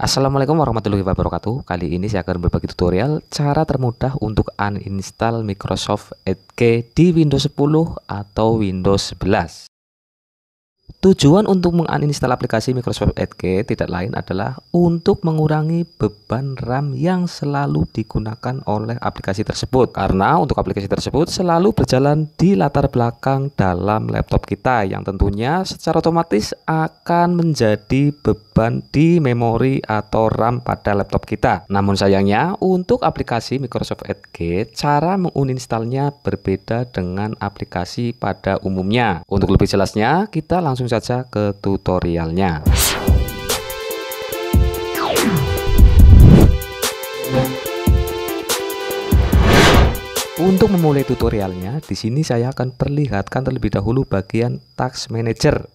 Assalamualaikum warahmatullahi wabarakatuh Kali ini saya akan berbagi tutorial cara termudah untuk uninstall Microsoft Edge di Windows 10 atau Windows 11 Tujuan untuk menginstal aplikasi Microsoft Edge tidak lain adalah untuk mengurangi beban RAM yang selalu digunakan oleh aplikasi tersebut. Karena untuk aplikasi tersebut selalu berjalan di latar belakang dalam laptop kita yang tentunya secara otomatis akan menjadi beban di memori atau RAM pada laptop kita. Namun sayangnya untuk aplikasi Microsoft Edge cara menginstalnya berbeda dengan aplikasi pada umumnya. Untuk lebih jelasnya kita langsung langsung saja ke tutorialnya Untuk memulai tutorialnya, di sini saya akan perlihatkan terlebih dahulu bagian tax Manager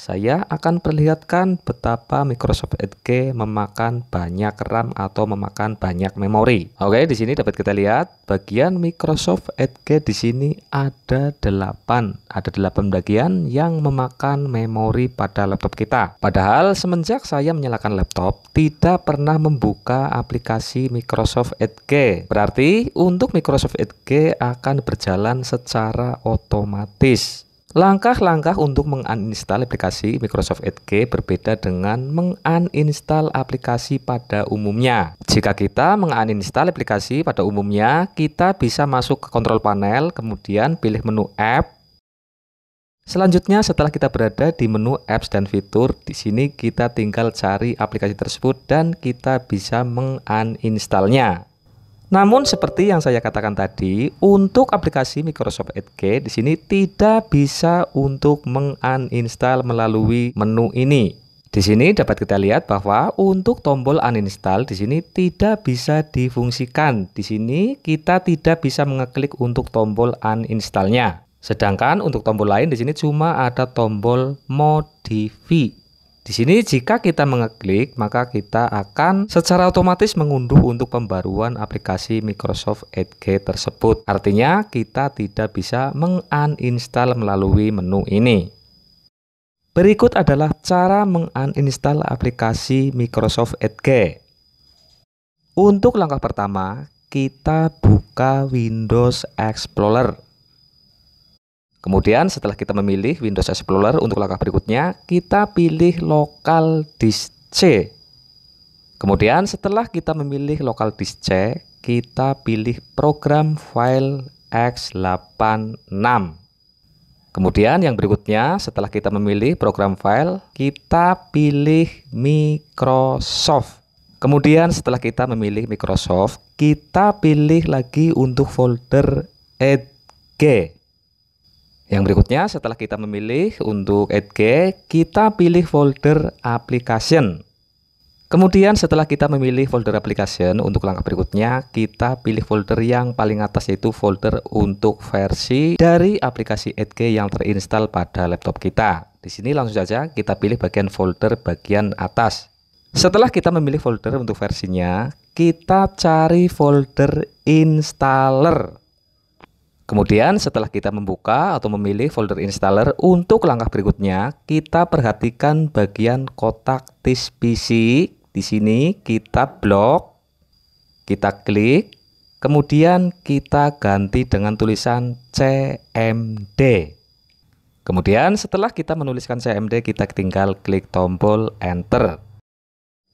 saya akan perlihatkan betapa Microsoft Edge memakan banyak RAM atau memakan banyak memori. Oke, di sini dapat kita lihat bagian Microsoft Edge di sini ada 8. Ada 8 bagian yang memakan memori pada laptop kita. Padahal semenjak saya menyalakan laptop, tidak pernah membuka aplikasi Microsoft Edge. Berarti untuk Microsoft Edge akan berjalan secara otomatis. Langkah-langkah untuk menginstal aplikasi Microsoft Edge berbeda dengan menginstal aplikasi pada umumnya. Jika kita menginstal aplikasi pada umumnya, kita bisa masuk ke kontrol panel, kemudian pilih menu app. Selanjutnya, setelah kita berada di menu apps dan fitur, di sini kita tinggal cari aplikasi tersebut dan kita bisa menginstalnya. Namun seperti yang saya katakan tadi, untuk aplikasi Microsoft Edge di sini tidak bisa untuk menguninstall melalui menu ini. Di sini dapat kita lihat bahwa untuk tombol uninstall di sini tidak bisa difungsikan. Di sini kita tidak bisa mengeklik untuk tombol uninstallnya. Sedangkan untuk tombol lain di sini cuma ada tombol modify. Di sini jika kita mengeklik, maka kita akan secara otomatis mengunduh untuk pembaruan aplikasi Microsoft Edge tersebut. Artinya kita tidak bisa menguninstall melalui menu ini. Berikut adalah cara menguninstall aplikasi Microsoft Edge. Untuk langkah pertama, kita buka Windows Explorer. Kemudian setelah kita memilih Windows Explorer untuk langkah berikutnya, kita pilih Local disk C. Kemudian setelah kita memilih Local disk C, kita pilih program file X86. Kemudian yang berikutnya setelah kita memilih program file, kita pilih Microsoft. Kemudian setelah kita memilih Microsoft, kita pilih lagi untuk folder edge. Yang berikutnya setelah kita memilih untuk edge, kita pilih folder application. Kemudian setelah kita memilih folder application, untuk langkah berikutnya kita pilih folder yang paling atas yaitu folder untuk versi dari aplikasi Edge yang terinstall pada laptop kita. Di sini langsung saja kita pilih bagian folder bagian atas. Setelah kita memilih folder untuk versinya, kita cari folder installer. Kemudian setelah kita membuka atau memilih folder installer, untuk langkah berikutnya kita perhatikan bagian kotak disk PC. Di sini kita blok, kita klik, kemudian kita ganti dengan tulisan CMD. Kemudian setelah kita menuliskan CMD, kita tinggal klik tombol enter.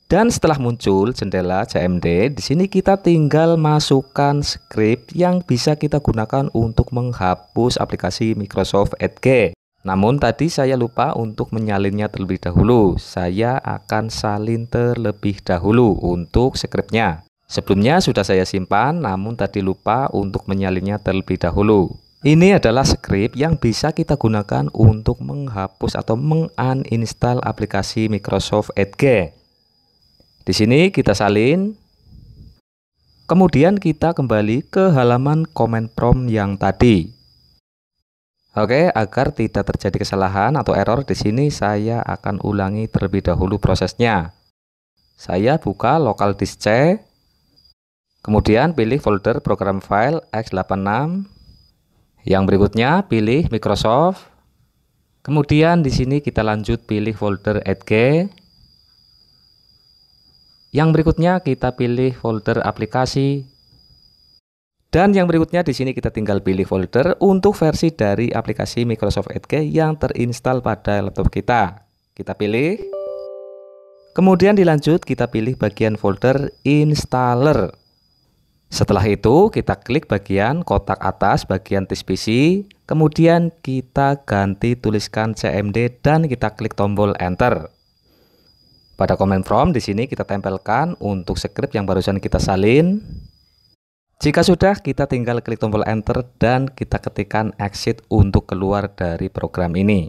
Dan setelah muncul jendela CMD, di sini kita tinggal masukkan script yang bisa kita gunakan untuk menghapus aplikasi Microsoft Edge. Namun tadi saya lupa untuk menyalinnya terlebih dahulu. Saya akan salin terlebih dahulu untuk scriptnya. Sebelumnya sudah saya simpan, namun tadi lupa untuk menyalinnya terlebih dahulu. Ini adalah script yang bisa kita gunakan untuk menghapus atau menguninstall aplikasi Microsoft Edge. Di sini kita salin. Kemudian kita kembali ke halaman comment prompt yang tadi. Oke, agar tidak terjadi kesalahan atau error di sini saya akan ulangi terlebih dahulu prosesnya. Saya buka local disk C. Kemudian pilih folder program file x86. Yang berikutnya pilih Microsoft. Kemudian di sini kita lanjut pilih folder edge yang berikutnya kita pilih folder aplikasi. Dan yang berikutnya di sini kita tinggal pilih folder untuk versi dari aplikasi Microsoft Edge yang terinstal pada laptop kita. Kita pilih. Kemudian dilanjut kita pilih bagian folder installer. Setelah itu kita klik bagian kotak atas bagian tis PC, kemudian kita ganti tuliskan CMD dan kita klik tombol enter. Pada command prompt di sini kita tempelkan untuk script yang barusan kita salin. Jika sudah, kita tinggal klik tombol enter dan kita ketikkan exit untuk keluar dari program ini.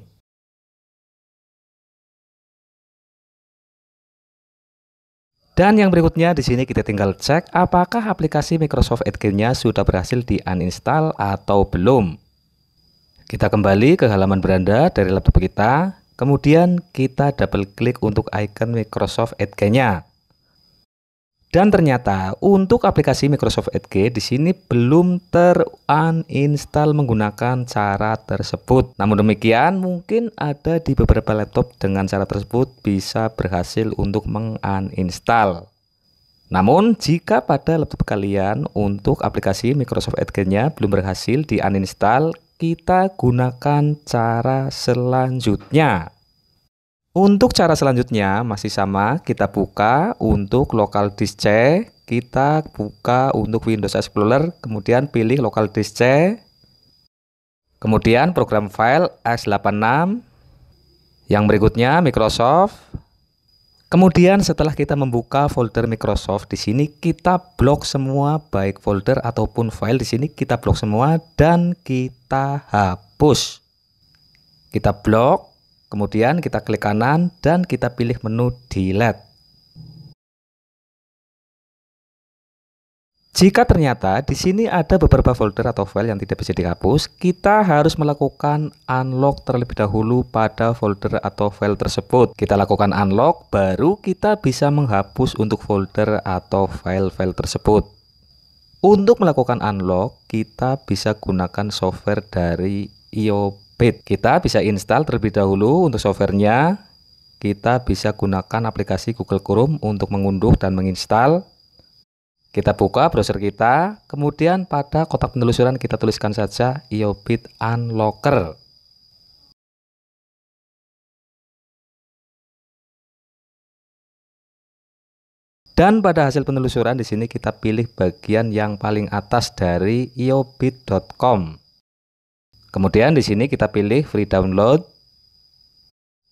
Dan yang berikutnya di sini kita tinggal cek apakah aplikasi Microsoft Edge-nya sudah berhasil di uninstall atau belum. Kita kembali ke halaman beranda dari laptop kita, Kemudian kita double klik untuk icon Microsoft Edge-nya. Dan ternyata untuk aplikasi Microsoft Edge di sini belum teruninstall menggunakan cara tersebut. Namun demikian, mungkin ada di beberapa laptop dengan cara tersebut bisa berhasil untuk menguninstall. Namun, jika pada laptop kalian untuk aplikasi Microsoft Edge-nya belum berhasil di-uninstall, kita gunakan cara selanjutnya. Untuk cara selanjutnya masih sama, kita buka untuk local disk C, kita buka untuk Windows Explorer, kemudian pilih local disk C, kemudian program file X86, yang berikutnya Microsoft, Kemudian setelah kita membuka folder Microsoft, di sini kita blok semua baik folder ataupun file di sini kita blok semua dan kita hapus. Kita blok, kemudian kita klik kanan dan kita pilih menu delete. Jika ternyata di sini ada beberapa folder atau file yang tidak bisa dihapus, kita harus melakukan unlock terlebih dahulu pada folder atau file tersebut. Kita lakukan unlock, baru kita bisa menghapus untuk folder atau file-file tersebut. Untuk melakukan unlock, kita bisa gunakan software dari iobit. Kita bisa install terlebih dahulu untuk softwarenya. Kita bisa gunakan aplikasi Google Chrome untuk mengunduh dan menginstal kita buka browser kita, kemudian pada kotak penelusuran kita tuliskan saja iobit unlocker. Dan pada hasil penelusuran di sini kita pilih bagian yang paling atas dari iobit.com. Kemudian di sini kita pilih free download.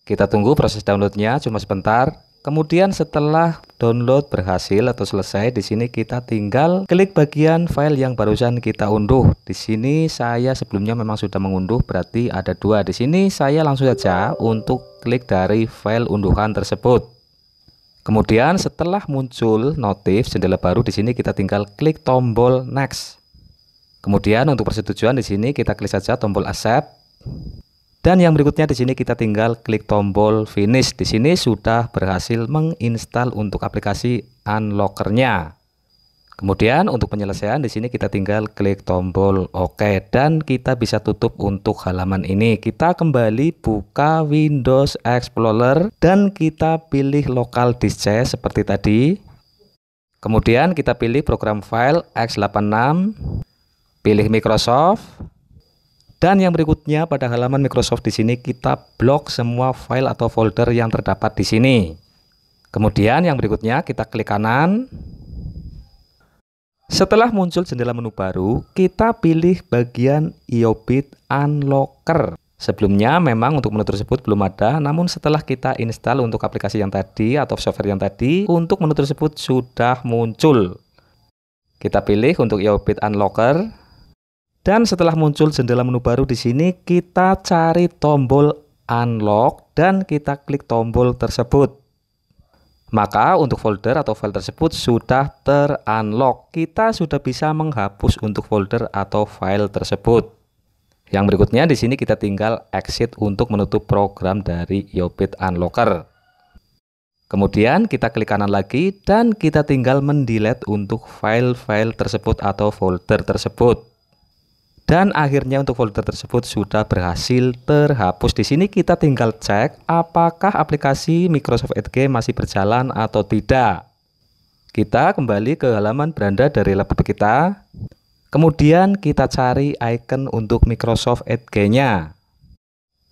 Kita tunggu proses downloadnya cuma sebentar. Kemudian setelah download berhasil atau selesai, di sini kita tinggal klik bagian file yang barusan kita unduh. Di sini saya sebelumnya memang sudah mengunduh, berarti ada dua. Di sini saya langsung saja untuk klik dari file unduhan tersebut. Kemudian setelah muncul notif jendela baru di sini kita tinggal klik tombol next. Kemudian untuk persetujuan di sini kita klik saja tombol accept. Dan yang berikutnya di sini kita tinggal klik tombol finish. Di sini sudah berhasil menginstal untuk aplikasi unlockernya. Kemudian untuk penyelesaian di sini kita tinggal klik tombol OK dan kita bisa tutup untuk halaman ini. Kita kembali buka Windows Explorer dan kita pilih local disk C seperti tadi. Kemudian kita pilih program file x86, pilih Microsoft, dan yang berikutnya pada halaman Microsoft di sini kita blok semua file atau folder yang terdapat di sini. Kemudian yang berikutnya kita klik kanan. Setelah muncul jendela menu baru, kita pilih bagian iobit unlocker. Sebelumnya memang untuk menu tersebut belum ada, namun setelah kita install untuk aplikasi yang tadi atau software yang tadi, untuk menu tersebut sudah muncul. Kita pilih untuk IoBit Unlocker, dan setelah muncul jendela menu baru di sini, kita cari tombol unlock dan kita klik tombol tersebut. Maka untuk folder atau file tersebut sudah terunlock. Kita sudah bisa menghapus untuk folder atau file tersebut. Yang berikutnya di sini kita tinggal exit untuk menutup program dari Yopit Unlocker. Kemudian kita klik kanan lagi dan kita tinggal mendelete untuk file-file tersebut atau folder tersebut dan akhirnya untuk folder tersebut sudah berhasil terhapus. Di sini kita tinggal cek apakah aplikasi Microsoft Edge masih berjalan atau tidak. Kita kembali ke halaman beranda dari laptop kita. Kemudian kita cari icon untuk Microsoft Edge-nya.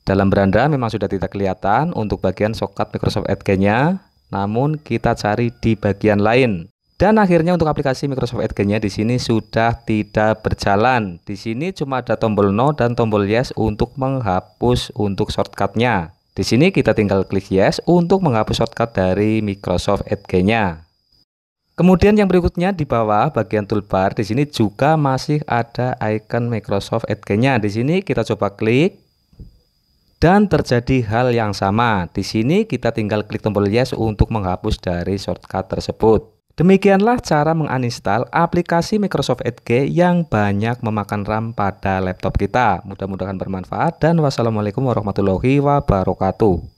Dalam beranda memang sudah tidak kelihatan untuk bagian shortcut Microsoft Edge-nya, namun kita cari di bagian lain. Dan akhirnya untuk aplikasi Microsoft Edge-nya di sini sudah tidak berjalan. Di sini cuma ada tombol no dan tombol yes untuk menghapus untuk shortcutnya. Di sini kita tinggal klik yes untuk menghapus shortcut dari Microsoft Edge-nya. Kemudian yang berikutnya di bawah bagian toolbar di sini juga masih ada icon Microsoft Edge-nya. Di sini kita coba klik dan terjadi hal yang sama. Di sini kita tinggal klik tombol yes untuk menghapus dari shortcut tersebut. Demikianlah cara menginstal aplikasi Microsoft Edge yang banyak memakan RAM pada laptop kita. Mudah-mudahan bermanfaat dan wassalamualaikum warahmatullahi wabarakatuh.